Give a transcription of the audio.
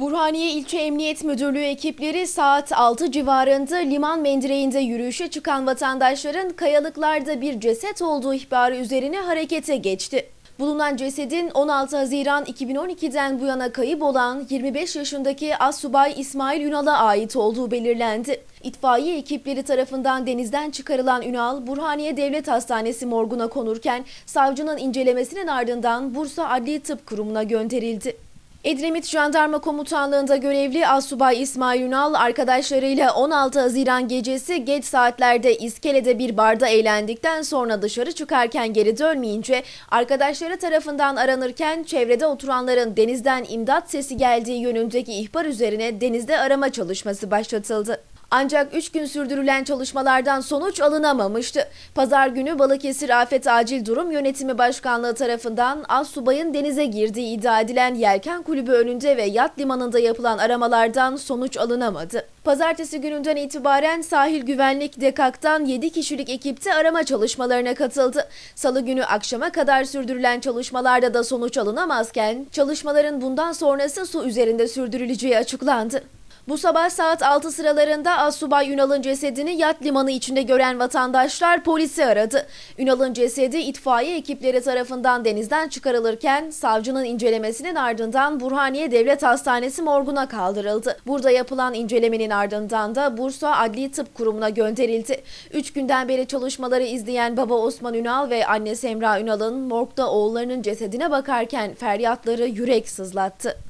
Burhaniye İlçe Emniyet Müdürlüğü ekipleri saat 6 civarında liman mendireğinde yürüyüşe çıkan vatandaşların kayalıklarda bir ceset olduğu ihbarı üzerine harekete geçti. Bulunan cesedin 16 Haziran 2012'den bu yana kayıp olan 25 yaşındaki Assubay İsmail Ünal'a ait olduğu belirlendi. İtfaiye ekipleri tarafından denizden çıkarılan Ünal, Burhaniye Devlet Hastanesi morguna konurken savcının incelemesinin ardından Bursa Adli Tıp Kurumu'na gönderildi. Edremit Jandarma Komutanlığı'nda görevli Asubay İsmail Ünal arkadaşlarıyla 16 Haziran gecesi geç saatlerde iskelede bir barda eğlendikten sonra dışarı çıkarken geri dönmeyince arkadaşları tarafından aranırken çevrede oturanların denizden imdat sesi geldiği yönündeki ihbar üzerine denizde arama çalışması başlatıldı. Ancak 3 gün sürdürülen çalışmalardan sonuç alınamamıştı. Pazar günü Balıkesir Afet Acil Durum Yönetimi Başkanlığı tarafından az subayın denize girdiği iddia edilen Yelken Kulübü önünde ve yat limanında yapılan aramalardan sonuç alınamadı. Pazartesi gününden itibaren sahil güvenlik dekaktan 7 kişilik ekipte arama çalışmalarına katıldı. Salı günü akşama kadar sürdürülen çalışmalarda da sonuç alınamazken çalışmaların bundan sonrası su üzerinde sürdürüleceği açıklandı. Bu sabah saat 6 sıralarında Asubay Ünal'ın cesedini yat limanı içinde gören vatandaşlar polisi aradı. Ünal'ın cesedi itfaiye ekipleri tarafından denizden çıkarılırken savcının incelemesinin ardından Burhaniye Devlet Hastanesi morguna kaldırıldı. Burada yapılan incelemenin ardından da Bursa Adli Tıp Kurumu'na gönderildi. 3 günden beri çalışmaları izleyen baba Osman Ünal ve anne Semra Ünal'ın morgda oğullarının cesedine bakarken feryatları yürek sızlattı.